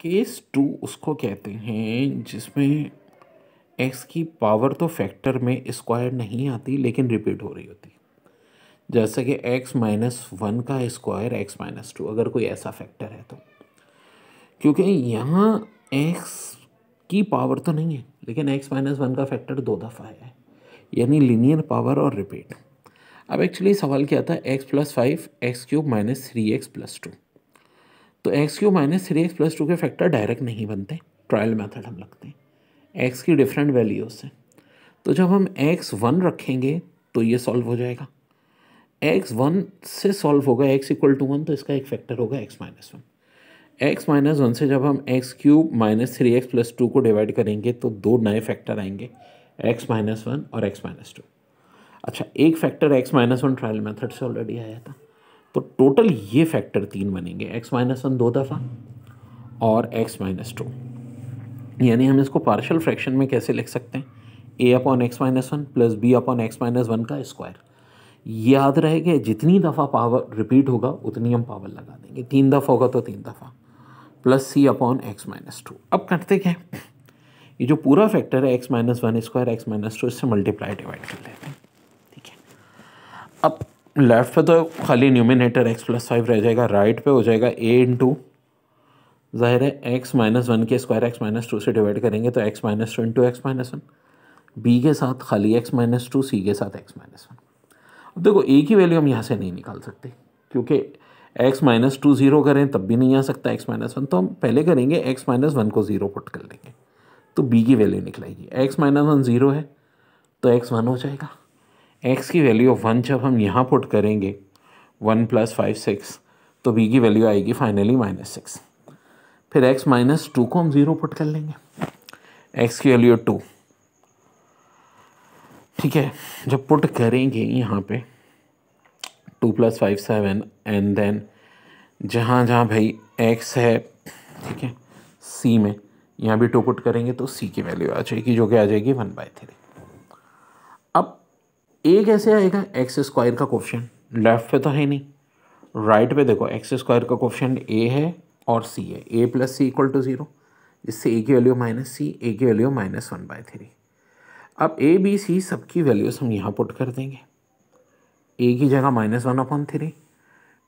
case to उसको कहते हैं जिसमें एक्स की पावर तो फैक्टर में स्क्वायर नहीं आती लेकिन रिपीट हो रही होती जैसे कि एक्स माइनस वन का स्क्वायर एक्स माइनस टू अगर कोई ऐसा फैक्टर है तो क्योंकि यहाँ एक्स की पावर तो नहीं है लेकिन एक्स माइनस वन का फैक्टर दो दफ़ा है यानी लीनियर पावर और रिपीट अब एक्चुअली सवाल क्या था x plus five x cube minus three x plus two तो x cube minus three x plus two के फैक्टर डायरेक्ट नहीं बनते ट्रायल मेथड हम लगते हैं एक्स की डिफरेंट वैल्यूज से तो जब हम एक्स वन रखेंगे तो ये सॉल्व हो जाएगा एक्स वन से सॉल्व होगा एक्स इक्वल टू वन तो इसका एक फैक्टर होगा x minus one x minus one से जब हम x cube minus three x plus two को डिवाइड करेंगे तो दो नए फैक्टर आएंगे एक्स माइनस वन और एक्स माइनस टू अच्छा एक factor x minus one trial method से ऑलरेडी आया था तो टोटल ये फैक्टर तीन बनेंगे एक्स माइनस वन दो दफ़ा और एक्स माइनस टू यानी हम इसको पार्शल फ्रैक्शन में कैसे लिख सकते हैं A upon x minus one plus B upon x minus one का स्क्वायर याद रहेगा जितनी दफ़ा पावर रिपीट होगा उतनी हम पावर लगा देंगे तीन दफ़ा होगा तो तीन दफ़ा plus C upon x minus two अब करते क्या ये जो पूरा फैक्टर है x minus one square x minus two इससे मल्टीप्लाई डिवाइड कर लेते हैं ठीक है अब लेफ़्ट पे तो खाली न्यूमिनेटर एक्स प्लस फाइव रह जाएगा राइट पे हो जाएगा ए इन टू ज़ाहिर है एक्स माइनस वन के स्क्वायर एक्स माइनस टू से डिवाइड करेंगे तो x minus two into x minus one B के साथ खाली एक्स माइनस टू सी के साथ एक्स माइनस वन अब देखो ए की वैल्यू हम यहाँ से नहीं निकाल सकते क्योंकि एक्स माइनस टू ज़ीरो करें तब भी नहीं आ सकता एक्स माइनस वन तो हम पहले करेंगे एक्स माइनस वन को ज़ीरो पुट कर लेंगे तो बी की वैल्यू निकलेगी एक्स माइनस वन ज़ीरो है तो एक्स वन हो जाएगा एक्स की वैल्यू ऑफ वन जब हम यहाँ पुट करेंगे वन प्लस फाइव सिक्स तो बी की वैल्यू आएगी फाइनली माइनस सिक्स फिर एक्स माइनस टू को हम ज़ीरो पुट कर लेंगे एक्स की वैल्यू टू ठीक है जब पुट करेंगे यहाँ पे two plus five seven and then जहाँ जहाँ भाई एक्स है ठीक है सी में यहाँ भी टू पुट करेंगे तो सी की वैल्यू आ जाएगी जो कि आ जाएगी वन बाई थ्री ए कैसे आएगा एक्स स्क्वायर का क्वेश्चन लेफ्ट पे तो है नहीं राइट पे देखो एक्स स्क्वायर का क्वेश्चन ए है और सी है A plus C equal to zero जिससे ए की वैल्यू माइनस सी ए की value minus one by three अब ए बी सी सबकी वैल्यूज हम यहाँ पुट कर देंगे ए की जगह minus one upon three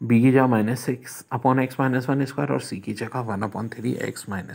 B की जगह minus six upon x minus one square और सी की जगह one upon three x minus